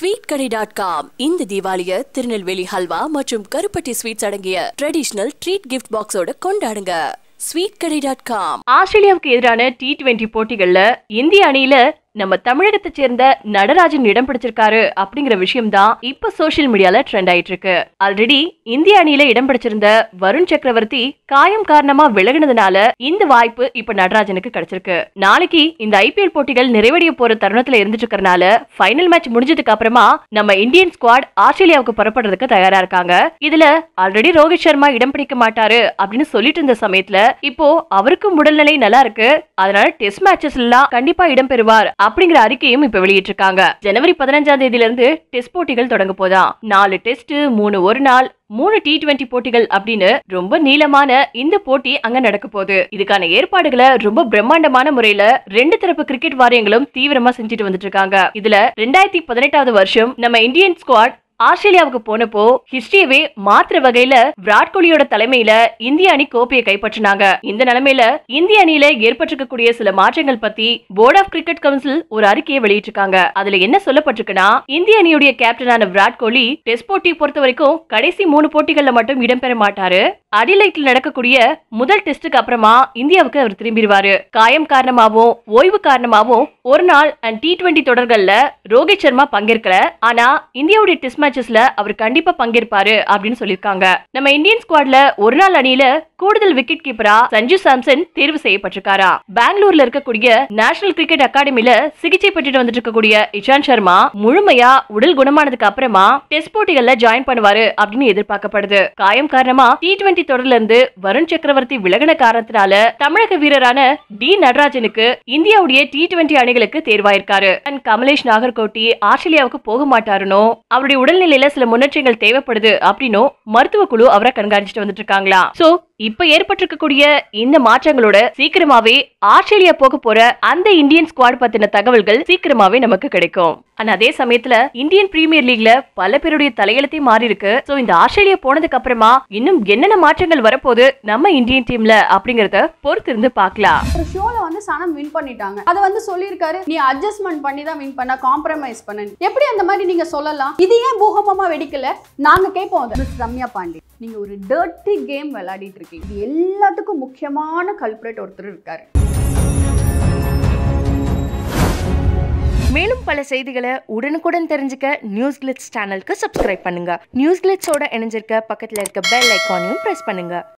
sweet கடை dot com இந்த தீபாவளிய திருநெல்வேலி ஹல்வா மற்றும் கருப்பட்டி ஸ்வீட்ஸ் அடங்கிய ட்ரெடிஷனல் ட்ரீட் கிஃப்ட் பாக்ஸோட கொண்டாடுங்க ஸ்வீட் கடை டாட் காம் ஆஸ்திரேலியாவுக்கு எதிரான டி டுவெண்டி போட்டிகளில் இந்திய அணியில நம்ம தமிழகத்தை சேர்ந்த நடராஜன் இடம் பிடிச்சிருக்காரு அப்படிங்கிற விஷயம் தான் இப்ப சோசியல் மீடியால ட்ரெண்ட் ஆயிட்டு இருக்கு ஆல்ரெடி இந்திய அணியில இடம் பிடிச்சிருந்த வருண் சக்கரவர்த்தி காயம் காரணமா விலகினதுனால இந்த வாய்ப்பு இப்ப நடராஜனுக்கு கிடைச்சிருக்கு நாளைக்கு இந்த ஐபிஎல் போட்டிகள் நிறைவடைய போற தருணத்துல இருந்துட்டு இருக்கிறனால ஃபைனல் மேட்ச் முடிஞ்சதுக்கு அப்புறமா நம்ம இந்தியன் ஸ்குவாட் ஆஸ்திரேலியாவுக்கு புறப்படுறதுக்கு தயாரா இருக்காங்க இதுல ஆல்ரெடி ரோஹித் சர்மா இடம் பிடிக்க மாட்டாரு அப்படின்னு சொல்லிட்டு இருந்த சமயத்துல இப்போ அவருக்கும் உடல்நிலை நல்லா இருக்கு அதனால டெஸ்ட் மேட்சஸ் எல்லாம் கண்டிப்பா இடம்பெறுவார் அப்படிங்கிற அறிக்கையும் இப்ப வெளியிட்டிருக்காங்க ஜனவரி பதினஞ்சாம் தேதியில இருந்து டெஸ்ட் போட்டிகள் தொடங்க போதா நாலு டெஸ்ட் மூணு ஒரு நாள் மூணு டி டுவெண்டி போட்டிகள் அப்படின்னு ரொம்ப நீளமான இந்த போட்டி அங்க நடக்க போகுது இதுக்கான ஏற்பாடுகளை ரொம்ப பிரம்மாண்டமான முறையில ரெண்டு தரப்பு கிரிக்கெட் வாரியங்களும் தீவிரமா செஞ்சுட்டு வந்துட்டு இருக்காங்க இதுல ரெண்டாயிரத்தி பதினெட்டாவது வருஷம் நம்ம இந்தியன் ஸ்குவாட் ஆஸ்திரேலியாவுக்கு போனப்போ ஹிஸ்டரியவே மாத்திர வகையில விராட் கோலியோட தலைமையில இந்திய அணி கோப்பையை கைப்பற்றினாங்க இந்த நிலைமையில இந்திய அணியில ஏற்பட்டிருக்கக்கூடிய சில மாற்றங்கள் பத்தி போர்ட் ஆஃப் கிரிக்கெட் கவுன்சில் ஒரு அறிக்கையை வெளியிட்டிருக்காங்க அதுல என்ன சொல்லப்பட்டிருக்குன்னா இந்திய அணியுடைய கேப்டனான விராட் கோலி டெஸ்ட் போட்டி பொறுத்த வரைக்கும் கடைசி மூணு போட்டிகள்ல மட்டும் இடம்பெற மாட்டாரு அடிலைட்டில் நடக்கக்கூடிய முதல் டெஸ்ட்டுக்கு அப்புறமா இந்தியாவுக்கு அவர் திரும்பிடுவாரு காயம் காரணமாகவும் ஓய்வு காரணமாகவும் ஒரு நாள் அண்ட் டி டுவெண்டி தொடர்கள்ல ரோஹித் சர்மா பங்கேற்கல ஆனா இந்தியாவுடைய டெஸ்ட் மேட்சஸ்ல அவர் கண்டிப்பா பங்கேற்பாரு அப்படின்னு சொல்லியிருக்காங்க நம்ம இந்தியன் ஸ்குவாட்ல ஒரு நாள் அணியில கூடுதல் விக்கெட் கீப்பரா சஞ்சு சாம்சன் தேர்வு செய்யப்பட்டிருக்காரா பெங்களூர்ல இருக்கக்கூடிய நேஷனல் கிரிக்கெட் அகாடமில சிகிச்சை பெற்றுட்டு வந்துட்டு இருக்கக்கூடிய இஷாந்த் சர்மா முழுமையா உடல் குணமானதுக்கு அப்புறமா டெஸ்ட் போட்டிகள்ல ஜாயின் பண்ணுவாரு அப்படின்னு எதிர்பார்க்கப்படுது காயம் காரணமா டி டுவெண்டி தொடர்ல இருந்து வருண் சக்கரவர்த்தி விலகன காரணத்தினால தமிழக வீரரான டி நடராஜனுக்கு இந்தியாவுடைய டி டுவெண்டி அணிகளுக்கு தேர்வாயிருக்காரு அண்ட் கமலேஷ் நாகர்கோட்டி ஆஸ்திரேலியாவுக்கு போக மாட்டாருனோ அவருடைய உடல்நிலையில சில முன்னேற்றங்கள் தேவைப்படுது அப்படின்னும் மருத்துவ குழு அவரை கண்காணிச்சுட்டு வந்துட்டு இருக்காங்களா சோ இப்ப ஏற்பட்டிருக்கக்கூடிய இந்த மாற்றங்களோட சீக்கிரமாவே ஆஸ்திரேலியா போக போற அந்த இந்தியன் ஸ்குவாட் பத்தின தகவல்கள் சீக்கிரமாவே நமக்கு கிடைக்கும் ஆனா அதே சமயத்துல இந்தியன் பிரீமியர் லீக்ல பல பேருடைய தலையெழுத்தையும் மாறி இருக்கு சோ இந்த ஆஸ்திரேலியா போனதுக்கு அப்புறமா இன்னும் என்னென்ன மாற்றங்கள் வரப்போகுது நம்ம இந்தியன் டீம்ல அப்படிங்கறத பொறுத்து இருந்து பாக்கலாம் ஒரு ஷோல வந்து சனம் வின் பண்ணிட்டாங்க அதை வந்து சொல்லியிருக்காரு நீ அட்ஜஸ்ட்மெண்ட் பண்ணி தான் வின் பண்ண காம்ப்ரமைஸ் பண்ணு எப்படி அந்த மாதிரி நீங்க சொல்லலாம் இது ஏன் பூகம்பமா வெடிக்கல நாங்க கேட்போம் ரம்யா பாண்டி நீங்க ஒரு டர்ட்டி கேம் விளையாடிட்டு இருக்கீங்க இது எல்லாத்துக்கும் முக்கியமான கல்பரேட் ஒருத்தர் இருக்காரு மேலும் பல செய்திகளை உடனுக்குடன் தெரிஞ்சுக்க நியூஸ் கிளிட்ஸ் சேனலுக்கு சப்ஸ்கிரைப் பண்ணுங்க நியூஸ் கிளிட்ஸோட இணைஞ்சிருக்க பக்கத்தில் இருக்க பெல் ஐக்கானையும் ப்ரெஸ் பண்ணுங்க